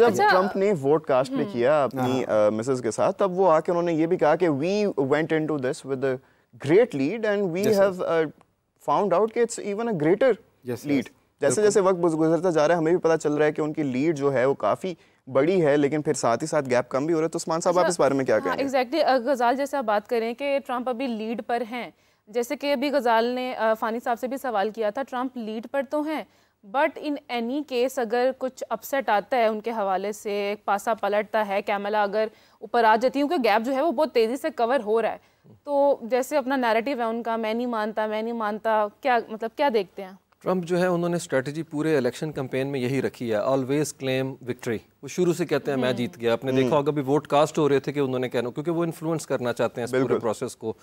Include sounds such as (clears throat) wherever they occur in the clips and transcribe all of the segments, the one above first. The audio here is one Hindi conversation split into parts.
अच्छा, ट्रंप ने वोट कास्ट भी hmm. किया अपनी मिसेज हाँ, हाँ. uh, के साथ तब वो आके उन्होंने ये भी कहा कि we went into this with great lead and we have found out कि it's even a greater lead जैसे जैसे वक्त गुजरता जा रहा है हमें भी पता चल रहा है कि उनकी लीड जो है वो काफ़ी बड़ी है लेकिन फिर साथ ही साथ गैप कम भी हो रहा है तो उस्मान साहब आप अच्छा, इस बारे में क्या हाँ, कहेंगे एग्जैक्टली exactly, गजाल जैसे आप बात करें कि ट्रंप अभी लीड पर हैं जैसे कि अभी गजाल ने फानी साहब से भी सवाल किया था ट्रंप लीड पर तो हैं बट इन एनी केस अगर कुछ अपसेट आता है उनके हवाले से पासा पलटता है कैमला अगर ऊपर आ जाती है क्योंकि गैप जो है वो बहुत तेज़ी से कवर हो रहा है तो जैसे अपना नैरेटिव है उनका मैं नहीं मानता मैं नहीं मानता क्या मतलब क्या देखते हैं ट्रंप जो है उन्होंने स्ट्रेटजी पूरे इलेक्शन कैंपेन में यही रखी है ऑलवेज क्लेम विक्ट्री वो शुरू से कहते हैं मैं जीत गया आपने देखा हम्म। होगा अभी वोट कास्ट हो रहे थे कि उन्होंने कहना क्योंकि वो इन्फ्लुएंस करना चाहते हैं इस पूरे प्रोसेस को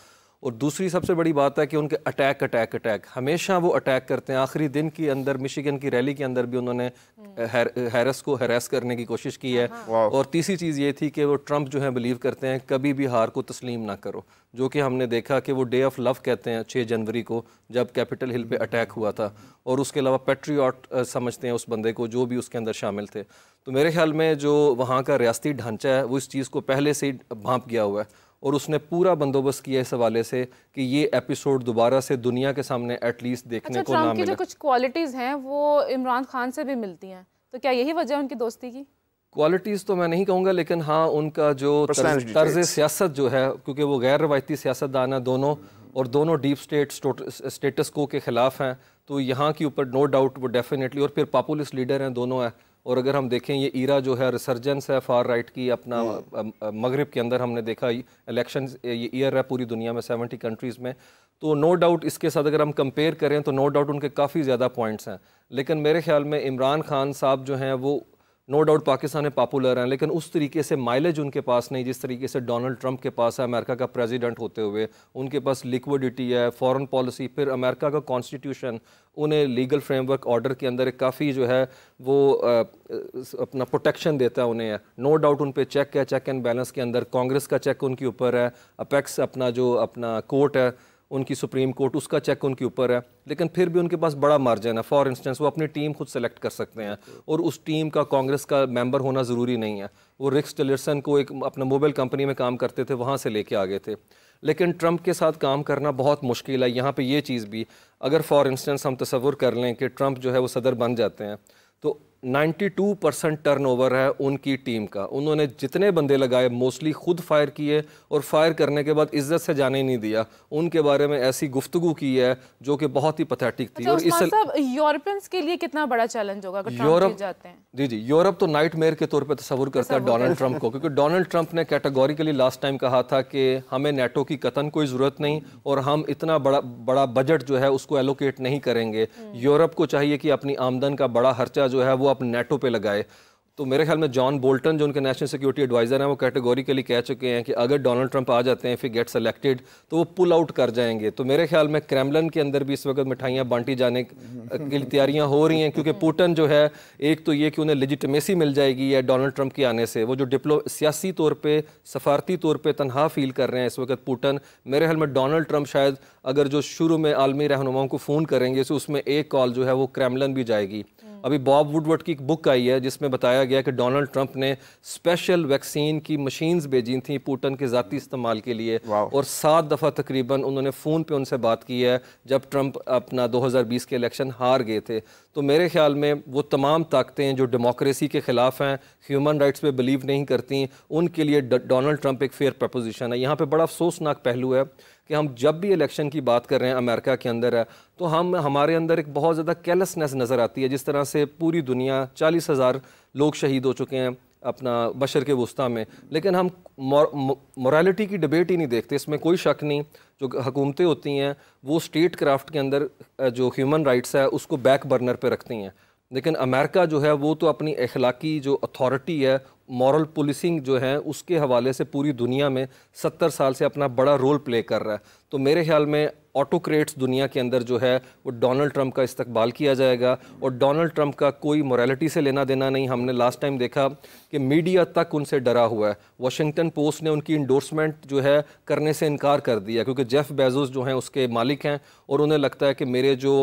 और दूसरी सबसे बड़ी बात है कि उनके अटैक अटैक अटैक हमेशा वो अटैक करते हैं आखिरी दिन के अंदर मिशिगन की रैली के अंदर भी उन्होंने हैर, हम्म। हैरस को हैरेस करने की कोशिश की है हाँ, हाँ। और तीसरी चीज़ ये थी कि वो ट्रंप जो है बिलीव करते हैं कभी भी हार को तस्लीम ना करो जो कि हमने देखा कि वो डे ऑफ लव कहते हैं छः जनवरी को जब कैपिटल हिल पर हम्म। अटैक हुआ था और उसके अलावा पेट्रियाट समझते हैं उस बंदे को जो भी उसके अंदर शामिल थे तो मेरे ख्याल में जो वहाँ का रियाती ढांचा है वो इस चीज़ को पहले से ही भाँप गया हुआ है और उसने पूरा बंदोबस्त किया इस हवाले से कि ये एपिसोड दोबारा से दुनिया के सामने एटलीस्ट देखने अच्छा, को ना मिले जो कुछ क्वालिटीज़ हैं वो इमरान खान से भी मिलती हैं तो क्या यही वजह है उनकी दोस्ती की क्वालिटीज़ तो मैं नहीं कहूँगा लेकिन हाँ उनका जो तर्ज, सियासत जो है क्योंकि वो गैर रवायती सियासतदान है दोनों और दोनों डीप स्टेट स्टेटस को के ख़िलाफ़ हैं तो यहाँ के ऊपर नो डाउट वो डेफिनेटली और फिर पॉपुलिस लीडर हैं दोनों हैं और अगर हम देखें ये ईरा जो है रिसर्जेंस है फार राइट की अपना मगरब के अंदर हमने देखा इलेक्शन ये ईयर है पूरी दुनिया में सेवेंटी कंट्रीज़ में तो नो डाउट इसके साथ अगर हम कंपेयर करें तो नो डाउट उनके काफ़ी ज़्यादा पॉइंट्स हैं लेकिन मेरे ख्याल में इमरान खान साहब जो हैं वो नो डाउट पाकिस्तान में पॉपुलर हैं लेकिन उस तरीके से माइलेज उनके पास नहीं जिस तरीके से डोनाल्ड ट्रंप के पास है अमेरिका का प्रेसिडेंट होते हुए उनके पास लिक्विडिटी है फॉरेन पॉलिसी फिर अमेरिका का कॉन्स्टिट्यूशन उन्हें लीगल फ्रेमवर्क ऑर्डर के अंदर काफ़ी जो है वो आ, अपना प्रोटेक्शन देता है उन्हें नो डाउट उन पर चेक है चेक एंड बैलेंस के अंदर कांग्रेस का चेक उनके ऊपर है अपेक्स अपना जो अपना कोर्ट है उनकी सुप्रीम कोर्ट उसका चेक उनके ऊपर है लेकिन फिर भी उनके पास बड़ा मार्जिन है फॉर इंस्टेंस वो अपनी टीम खुद सेलेक्ट कर सकते हैं और उस टीम का कांग्रेस का मेंबर होना ज़रूरी नहीं है वो रिक्स टेलरसन को एक अपना मोबाइल कंपनी में काम करते थे वहाँ से लेके आ गए थे लेकिन ट्रंप के साथ काम करना बहुत मुश्किल है यहाँ पर ये चीज़ भी अगर फॉर इंस्टेंस हम तस्वुर कर लें कि ट्रंप जो है वो सदर बन जाते हैं तो 92 परसेंट टर्न है उनकी टीम का उन्होंने जितने बंदे लगाए मोस्टली खुद फायर किए और फायर करने के बाद इज्जत से जाने नहीं दिया उनके बारे में ऐसी गुफ्तगु की है जो कि बहुत ही पथेटिक थी अच्छा, और इस यूरोपियंस के लिए कितना बड़ा चैलेंज होगा यूरोप जाते हैं जी जी यूरोप तो नाइट मेयर के तौर पर तस्वुर करता है डोनाल्ड ट्रंप को क्योंकि डोनाल्ड ट्रंप ने कैटेगोरिकली लास्ट टाइम कहा था कि हमें नेटो की कतन कोई ज़रूरत नहीं और हम इतना बड़ा बड़ा बजट जो है उसको एलोकेट नहीं करेंगे यूरोप हम्म। को चाहिए कि अपनी आमदन का बड़ा खर्चा जो है वो आप नेटो पे लगाए तो मेरे ख्याल में जॉन बोल्टन जो उनके नेशनल सिक्योरिटी एडवाइज़र हैं वो कैटेगोरिकली कह चुके हैं कि अगर डोनाल्ड ट्रंप आ जाते हैं फिर गेट सेलेक्टेड तो वो पुल आउट कर जाएंगे तो मेरे ख्याल में क्रेमलन के अंदर भी इस वक्त मिठाइयाँ बांटी जाने के लिए तैयारियाँ हो रही हैं क्योंकि पुटन जो है एक तो ये कि उन्हें लेजिटमेसी मिल जाएगी या डोनाल्ड ट्रंप के आने से वो जो डिप्लो सियासी तौर पर सफारती तौर पर तनहा फील कर रहे हैं इस वक्त पुटन मेरे ख्याल में डोनाल्ड ट्रंप शायद अगर जो शुरू में आलमी रहनुमाओं को फ़ोन करेंगे तो उसमें एक कॉल जो है वो क्रेमलन भी जाएगी अभी बॉब वुडवर्ड की एक बुक आई है जिसमें बताया गया कि डोनाल्ड ट्रंप ने स्पेशल वैक्सीन की मशीन्स भेजी थी पुटन के ज़ाती इस्तेमाल के लिए और सात दफ़ा तकरीबन उन्होंने फ़ोन पे उनसे बात की है जब ट्रंप अपना 2020 के इलेक्शन हार गए थे तो मेरे ख्याल में वो तमाम ताकतें जो डेमोक्रेसी के ख़िलाफ़ हैं ह्यूमन राइट्स पे बिलीव नहीं करती उनके लिए डोनाल्ड ट्रंप एक फेयर प्रपोजिशन है यहाँ पर बड़ा अफसोसनाक पहलू है कि हम जब भी इलेक्शन की बात कर रहे हैं अमेरिका के अंदर है तो हम हमारे अंदर एक बहुत ज़्यादा केलसनेस नज़र आती है जिस तरह से पूरी दुनिया चालीस हज़ार लोग शहीद हो चुके हैं अपना बशर के वस्ता में लेकिन हम मोरालिटी की डिबेट ही नहीं देखते इसमें कोई शक नहीं जो हुकूमतें होती हैं वो स्टेट क्राफ्ट के अंदर जो ह्यूमन राइट्स है उसको बैक बर्नर पर रखती हैं लेकिन अमेरिका जो है वो तो अपनी अखलाकी जो अथॉरिटी है मॉरल पुलिसिंग जो है उसके हवाले से पूरी दुनिया में सत्तर साल से अपना बड़ा रोल प्ले कर रहा है तो मेरे ख्याल में ऑटोक्रेट्स दुनिया के अंदर जो है वो डोनाल्ड ट्रंप का इस्तकबाल किया जाएगा और डोनाल्ड ट्रंप का कोई मोरालिटी से लेना देना नहीं हमने लास्ट टाइम देखा कि मीडिया तक उनसे डरा हुआ है वाशिंगटन पोस्ट ने उनकी इंडोर्समेंट जो है करने से इनकार कर दिया क्योंकि जेफ़ बेजोस जो हैं उसके मालिक हैं और उन्हें लगता है कि मेरे जो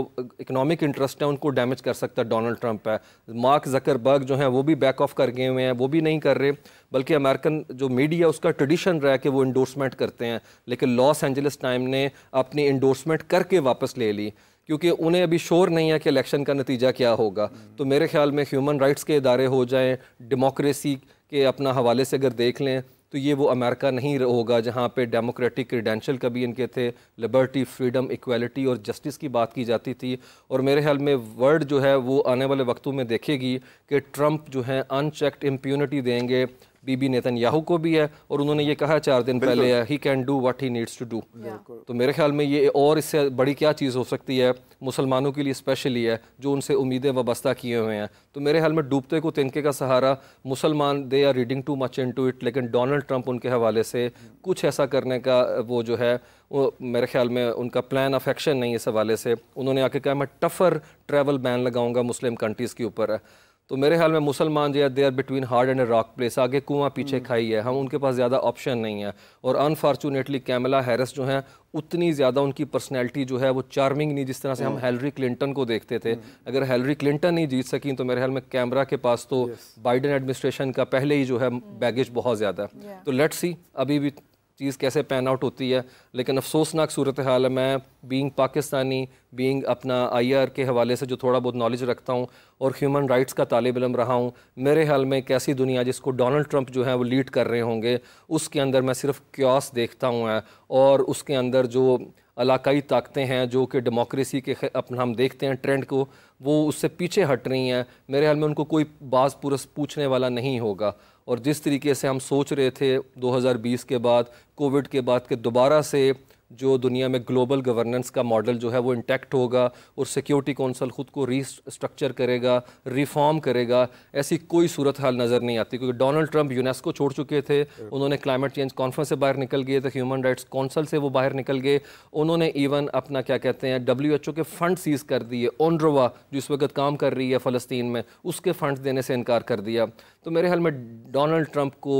इकनॉमिक इंटरेस्ट हैं उनको डैमेज कर सकता है डोनाल्ड ट्रंप है मार्क जकरबर्ग जो हैं वो भी बैक ऑफ कर गए हुए हैं वो भी नहीं कर रहे बल्कि अमेरिकन जो मीडिया उसका ट्रेडिशन रहा है कि वो इंडोर्समेंट करते हैं लेकिन लॉस एंजलिस टाइम ने अपनी इंडोर्समेंट करके वापस ले ली क्योंकि उन्हें अभी शोर नहीं है कि इलेक्शन का नतीजा क्या होगा तो मेरे ख्याल में ह्यूमन राइट्स के इदारे हो जाएं डेमोक्रेसी के अपना हवाले से अगर देख लें तो ये वो अमेरिका नहीं होगा जहाँ पे डेमोक्रेटिक क्रीडेंशल कभी इनके थे लिबर्टी फ्रीडम इक्वलिटी और जस्टिस की बात की जाती थी और मेरे ख्याल में वर्ल्ड जो है वो आने वाले वक्तों में देखेगी कि ट्रंप जो है अनचेक्ड इम्प्यूनिटी देंगे बीबी नेतन याहू को भी है और उन्होंने ये कहा चार दिन पहले है he can do what he needs to do तो मेरे ख्याल में ये और इससे बड़ी क्या चीज़ हो सकती है मुसलमानों के लिए स्पेशली है जो उनसे उम्मीदें वाबस्ता किए हुए हैं तो मेरे ख्याल में डूबते को तिनके का सहारा मुसलमान they are reading too much into it लेकिन डोनल्ड ट्रंप उनके हवाले से कुछ ऐसा करने का वो जो है वो मेरे ख्याल में उनका प्लान ऑफ एक्शन नहीं है इस हवाले से उन्होंने आके कहा मैं टफ़र ट्रैवल बैन लगाऊंगा मुस्लिम कंट्रीज़ के ऊपर है तो मेरे ख्याल में मुसलमान जो है they are between hard and rock place आगे कुआं पीछे hmm. खाई है हम उनके पास ज़्यादा ऑप्शन नहीं है और अनफॉर्चुनेटली कैमला हैरस जो है उतनी ज़्यादा उनकी पर्सनैलिटी जो है वो चार्मिंग नहीं जिस तरह से हम हेलरी hmm. क्लिंटन को देखते थे hmm. अगर हेलरी क्लिंटन नहीं जीत सकी तो मेरे ख्याल में कैमरा के पास तो बाइडन एडमिनिस्ट्रेशन का पहले ही जो है बैगेज बहुत ज़्यादा तो लेट्स सी अभी भी चीज़ कैसे पैन आउट होती है लेकिन अफसोसनाक सूरत हाल है मैं बीइंग पाकिस्तानी बीइंग अपना आईआर के हवाले से जो थोड़ा बहुत नॉलेज रखता हूँ और ह्यूमन राइट्स का तालब इलम रहा हूँ मेरे हाल में एक ऐसी दुनिया जिसको डोनल्ड ट्रंप जो है वो लीड कर रहे होंगे उसके अंदर मैं सिर्फ क्यास देखता हूँ और उसके अंदर जो इलाकई ताकतें हैं जो कि डेमोक्रेसी के अपना हम देखते हैं ट्रेंड को वो उससे पीछे हट रही हैं मेरे हाल में उनको कोई बाज पुरस पूछने वाला नहीं होगा और जिस तरीके से हम सोच रहे थे 2020 के बाद कोविड के बाद के दोबारा से जो दुनिया में ग्लोबल गवर्नेंस का मॉडल जो है वो इंटैक्ट होगा और सिक्योरिटी कौंसिल ख़ुद को रीस्ट्रक्चर करेगा रिफॉर्म करेगा ऐसी कोई सूरत हाल नज़र नहीं आती क्योंकि डोनाल्ड ट्रंप यूनेस्को छोड़ चुके थे उन्होंने क्लाइमेट चेंज कॉन्फ्रेंस से बाहर निकल गए थे ह्यूमन राइट्स कौंसल से वो बाहर निकल गए उन्होंने इवन अपना क्या कहते हैं डब्ल्यू के फ़ंड सीज़ कर दिए ओनरवा जो इस वक्त काम कर रही है फ़लस्तीन में उसके फ़ंड देने से इनकार कर दिया तो मेरे ख्याल में डोनल्ड ट्रंप को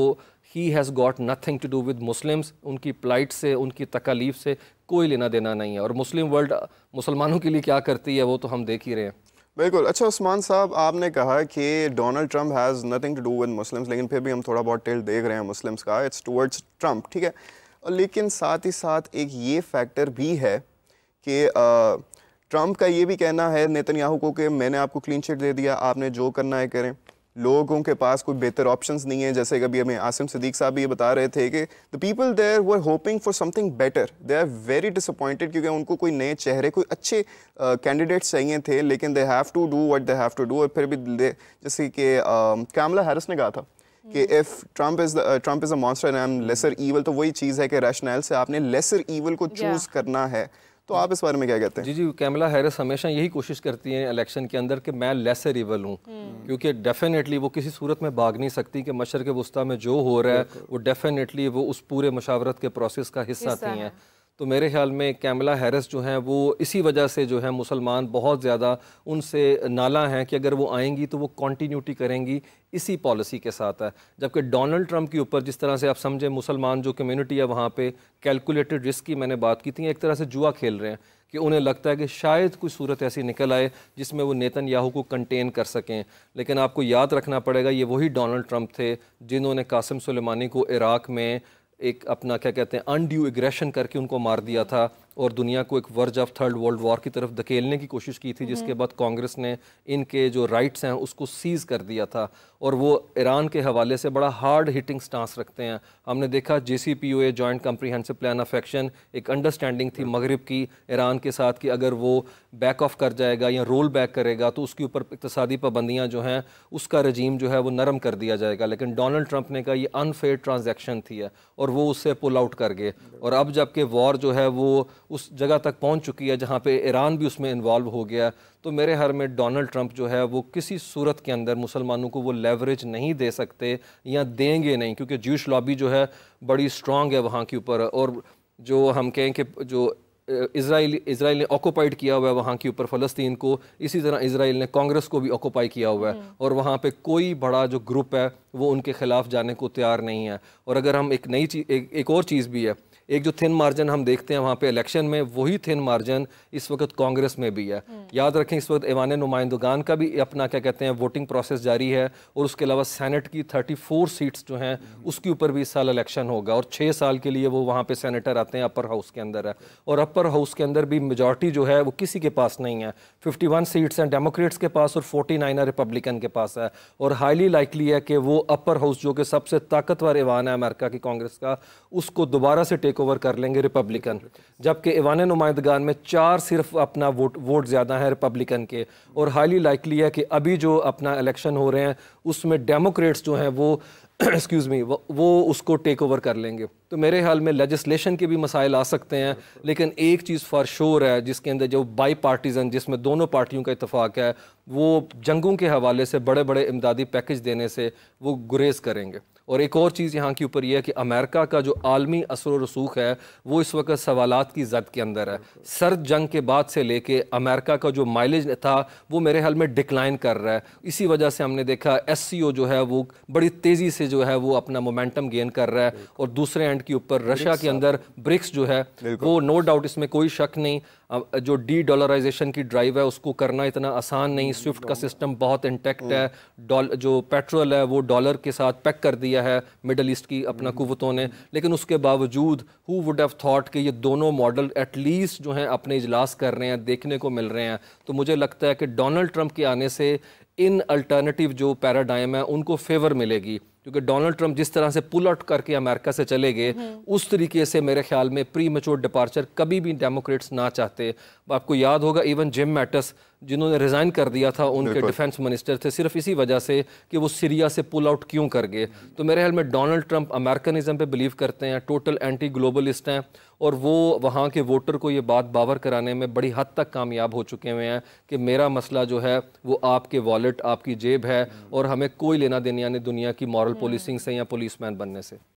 he has got nothing to do with Muslims उनकी प्लाइट से उनकी तकालीफ से कोई लेना देना नहीं है और मुस्लिम वर्ल्ड मुसलमानों के लिए क्या करती है वो तो हम देख ही रहे हैं बिल्कुल अच्छा उस्मान साहब आपने कहा कि Donald Trump has nothing to do with Muslims लेकिन फिर भी हम थोड़ा बहुत टेल देख रहे हैं मुस्लिम्स का इट्स टूवर्ड्स ट्रंप ठीक है और लेकिन साथ ही साथ एक ये फैक्टर भी है कि ट्रंप का ये भी कहना है नेतन्याहू को कि मैंने आपको क्लीन चिट दे दिया आपने जो करना है करें लोगों के पास कोई बेहतर ऑप्शंस नहीं है जैसे कभी हमें आसिम सदीक साहब ये बता रहे थे कि the people there were hoping for something better they are very disappointed क्योंकि उनको कोई नए चेहरे कोई अच्छे कैंडिडेट्स uh, चाहिए थे लेकिन they have to do what they have to do और फिर भी जैसे कि कैमला हैरिस ने कहा था कि if Trump is Trump is a monster and I am lesser evil तो वही चीज़ है कि रैशनल से आपने लेसर ईवल को चूज़ yeah. करना है तो आप इस बारे में क्या कहते हैं जी जी कैमला हैरिस हमेशा यही कोशिश करती हैं इलेक्शन के अंदर कि मैं लेसर इवल हूँ हम्म। क्योंकि डेफिनेटली वो किसी सूरत में भाग नहीं सकती कि मशर के वस्ता में जो हो रहा है वो डेफिनेटली वो उस पूरे मशावरत के प्रोसेस का हिस्सा थी हैं तो मेरे ख्याल में कैमला हैरिस जो हैं वो इसी वजह से जो है मुसलमान बहुत ज़्यादा उनसे नाला हैं कि अगर वो आएंगी तो वो कॉन्टीन्यूटी करेंगी इसी पॉलिसी के साथ है जबकि डोनाल्ड ट्रंप के ऊपर जिस तरह से आप समझें मुसलमान जो कम्युनिटी है वहाँ पे कैलकुलेटेड रिस्क की मैंने बात की थी एक तरह से जुआ खेल रहे हैं कि उन्हें लगता है कि शायद कोई सूरत ऐसी निकल आए जिसमें वो नेतन याहू को कंटेन कर सकें लेकिन आपको याद रखना पड़ेगा ये वही डोनाल्ड ट्रंप थे जिन्होंने कासिम सुलेमानी को इराक़ में एक अपना क्या कहते हैं अनड्यू एग्रेशन करके उनको मार दिया था और दुनिया को एक verge of third world war की तरफ धकेलने की कोशिश की थी हम्म। जिसके बाद कांग्रेस ने इनके जो राइट्स हैं उसको सीज कर दिया था और वो ईरान के हवाले से बड़ा हार्ड हिटिंग स्टांस रखते हैं हमने देखा J C P O A joint comprehensive plan of action एक अंडरस्टैंडिंग थी मगरब की ईरान के साथ कि अगर वो बैक ऑफ कर जाएगा या रोल बैक करेगा तो उसके ऊपर इकतदी पाबंदियाँ जो हैं उसका रजीम जो है वो नरम कर दिया जाएगा लेकिन डोनल्ड ट्रंप ने कहा ये अनफेयर ट्रांजेक्शन थी है और वो उससे पुल आउट कर गए और अब जबकि वॉर जो है वो उस जगह तक पहुंच चुकी है जहां पे ईरान भी उसमें इन्वॉल्व हो गया तो मेरे हर में डोनाल्ड ट्रंप जो है वो किसी सूरत के अंदर मुसलमानों को वो लेवरेज नहीं दे सकते या देंगे नहीं क्योंकि जूश लॉबी जो है बड़ी स्ट्रॉन्ग है वहाँ के ऊपर और जो हम कहें कि जो इसराइल इसराइल ने ऑक्यूपाइड किया हुआ है वहाँ के ऊपर फ़लस्तीन को इसी तरह इसराइल ने कांग्रेस को भी ऑक्यूपाई किया हुआ है हम्म। और वहाँ पे कोई बड़ा जो ग्रुप है वो उनके ख़िलाफ़ जाने को तैयार नहीं है और अगर हम एक नई चीज़ एक, एक और चीज़ भी है एक जो थिन मार्जिन हम देखते हैं वहाँ पे इलेक्शन में वही थिन मार्जिन इस वक्त कांग्रेस में भी है हम्म। याद रखें इस वक्त ऐवान नुमाइंदगान का भी अपना क्या कहते हैं वोटिंग प्रोसेस जारी है और उसके अलावा सेनेट की थर्टी फोर सीट्स जो हैं हम्म। उसके ऊपर भी इस साल इलेक्शन होगा और छः साल के लिए वो वहाँ पर सैनिटर आते हैं अपर हाउस के अंदर है और अपर हाउस के अंदर भी मेजॉरिटी जो है वो किसी के पास नहीं है फिफ्टी वन सीट्स हैं डेमोक्रेट्स के पास और फोर्टी नाइन रिपब्लिकन के पास है और हाईली लाइकली है कि वो अपर हाउस जो कि सबसे ताकतवर ऐवान है अमेरिका की कांग्रेस का उसको दोबारा से टेक टेक ओवर कर लेंगे रिपब्लिकन जबकि ईवान नुमाइंदगान में चार सिर्फ अपना वोट वोट ज़्यादा है रिपब्लिकन के और हाईली लाइकली है कि अभी जो अपना इलेक्शन हो रहे हैं उसमें डेमोक्रेट्स जो हैं वो एक्सक्यूज़ (clears throat) मी वो उसको टेक ओवर कर लेंगे तो मेरे ख्याल में लेजिस्लेशन के भी मसाइल आ सकते हैं लेकिन एक चीज़ फॉर श्योर है जिसके अंदर जो बाई पार्टीज़न जिसमें दोनों पार्टियों का इतफाक़ है वो जंगों के हवाले से बड़े बड़े इमदादी पैकेज देने से वो गुरेज करेंगे और एक और चीज़ यहाँ के ऊपर यह है कि अमेरिका का जो आलमी असर व रसूख है वो इस वक्त सवालत की जद के अंदर है सर्द जंग के बाद से लेके अमेरिका का जो माइलेज था वो मेरे ख्याल में डिक्लाइन कर रहा है इसी वजह से हमने देखा एस जो है वो बड़ी तेज़ी से जो है वो अपना मोमेंटम गेन कर रहा है और दूसरे एंड के ऊपर रशिया के अंदर हाँ। ब्रिक्स जो है वो नो डाउट इसमें कोई शक नहीं जो डी डॉलराइजेशन की ड्राइव है उसको करना इतना आसान नहीं स्विफ्ट का सिस्टम बहुत इंटेक्ट है डॉल जो पेट्रोल है वो डॉलर के साथ पैक कर दिया है मिडल ईस्ट की अपना हम्म। कुतों ने लेकिन उसके बावजूद हु वुड हैव थॉट कि ये दोनों मॉडल एटलीस्ट जो हैं अपने इजलास कर रहे हैं देखने को मिल रहे हैं तो मुझे लगता है कि डोनल्ड ट्रंप के आने से इन अल्टरनेटिव जो पैराडाइम है उनको फेवर मिलेगी क्योंकि डोनाल्ड ट्रंप जिस तरह से पुल आउट करके अमेरिका से चले गए उस तरीके से मेरे ख्याल में प्री मेच्योर डिपार्चर कभी भी डेमोक्रेट्स ना चाहते आपको याद होगा इवन जिम मैटस जिन्होंने रिज़ाइन कर दिया था उनके डिफेंस मिनिस्टर थे सिर्फ इसी वजह से कि वो सीरिया से पुल आउट क्यों कर गए तो मेरे ख्याल में डोनाल्ड ट्रंप अमेरिकनिज़म पे बिलीव करते हैं टोटल एंटी ग्लोबलिस्ट हैं और वो वहाँ के वोटर को ये बात बावर कराने में बड़ी हद तक कामयाब हो चुके हुए हैं कि मेरा मसला जो है वो आपके वॉलेट आपकी जेब है और हमें कोई लेना देना यानी दुनिया की मॉरल हम्म। पोलिसिंग से या पुलिस बनने से